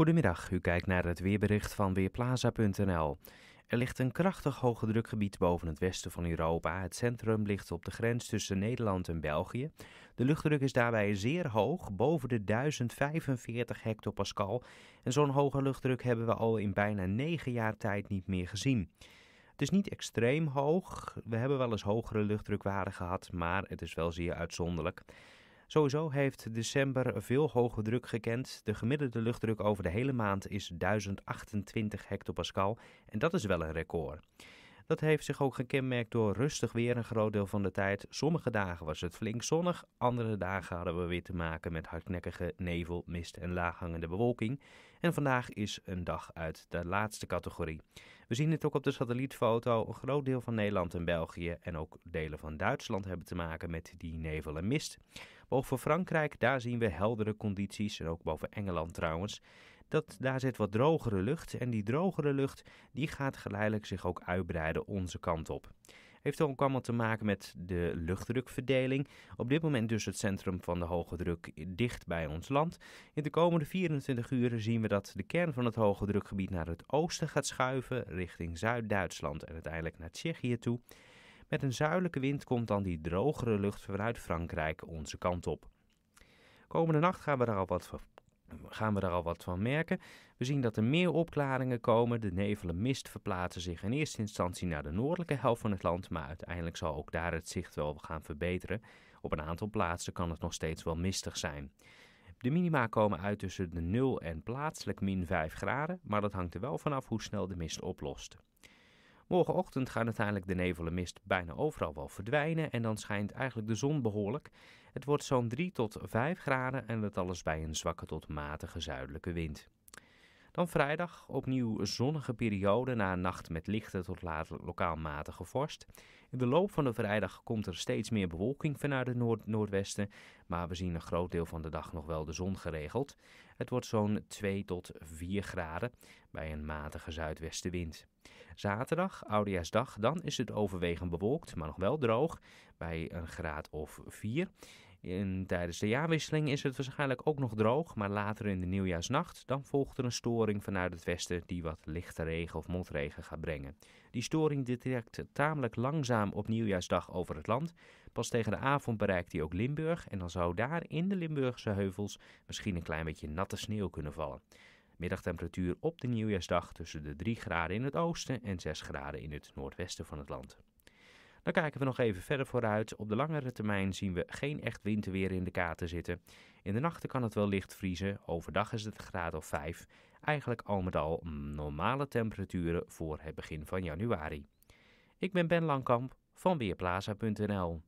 Goedemiddag, u kijkt naar het weerbericht van Weerplaza.nl. Er ligt een krachtig hoge drukgebied boven het westen van Europa. Het centrum ligt op de grens tussen Nederland en België. De luchtdruk is daarbij zeer hoog, boven de 1045 hectopascal. En zo'n hoge luchtdruk hebben we al in bijna negen jaar tijd niet meer gezien. Het is niet extreem hoog. We hebben wel eens hogere luchtdrukwaarden gehad, maar het is wel zeer uitzonderlijk. Sowieso heeft december veel hoge druk gekend. De gemiddelde luchtdruk over de hele maand is 1028 hectopascal en dat is wel een record. Dat heeft zich ook gekenmerkt door rustig weer een groot deel van de tijd. Sommige dagen was het flink zonnig, andere dagen hadden we weer te maken met hardnekkige nevel, mist en laaghangende bewolking. En vandaag is een dag uit de laatste categorie. We zien het ook op de satellietfoto. Een groot deel van Nederland en België en ook delen van Duitsland hebben te maken met die nevel en mist. Boven Frankrijk, daar zien we heldere condities en ook boven Engeland trouwens. Dat, daar zit wat drogere lucht en die drogere lucht die gaat geleidelijk zich ook uitbreiden onze kant op. Heeft ook allemaal te maken met de luchtdrukverdeling. Op dit moment dus het centrum van de hoge druk dicht bij ons land. In de komende 24 uur zien we dat de kern van het hoge drukgebied naar het oosten gaat schuiven, richting Zuid-Duitsland en uiteindelijk naar Tsjechië toe. Met een zuidelijke wind komt dan die drogere lucht vanuit Frankrijk onze kant op. Komende nacht gaan we daar al wat van gaan we daar al wat van merken. We zien dat er meer opklaringen komen. De nevelen mist verplaatsen zich in eerste instantie naar de noordelijke helft van het land, maar uiteindelijk zal ook daar het zicht wel gaan verbeteren. Op een aantal plaatsen kan het nog steeds wel mistig zijn. De minima komen uit tussen de 0 en plaatselijk min 5 graden, maar dat hangt er wel vanaf hoe snel de mist oplost. Morgenochtend gaan uiteindelijk de nevel en mist bijna overal wel verdwijnen en dan schijnt eigenlijk de zon behoorlijk. Het wordt zo'n 3 tot 5 graden en dat alles bij een zwakke tot matige zuidelijke wind. Dan vrijdag opnieuw zonnige periode na een nacht met lichte tot laat lokaal matige vorst. In de loop van de vrijdag komt er steeds meer bewolking vanuit het noord noordwesten, maar we zien een groot deel van de dag nog wel de zon geregeld. Het wordt zo'n 2 tot 4 graden bij een matige zuidwestenwind. Zaterdag, Oudejaarsdag, dan is het overwegend bewolkt, maar nog wel droog bij een graad of 4. In, tijdens de jaarwisseling is het waarschijnlijk ook nog droog, maar later in de nieuwjaarsnacht dan volgt er een storing vanuit het westen die wat lichte regen of motregen gaat brengen. Die storing die trekt tamelijk langzaam op nieuwjaarsdag over het land. Pas tegen de avond bereikt hij ook Limburg en dan zou daar in de Limburgse heuvels misschien een klein beetje natte sneeuw kunnen vallen. Middagtemperatuur op de nieuwjaarsdag tussen de 3 graden in het oosten en 6 graden in het noordwesten van het land. Dan kijken we nog even verder vooruit. Op de langere termijn zien we geen echt winterweer in de katen zitten. In de nachten kan het wel licht vriezen, overdag is het een graad of 5. Eigenlijk al met al normale temperaturen voor het begin van januari. Ik ben Ben Langkamp van Weerplaza.nl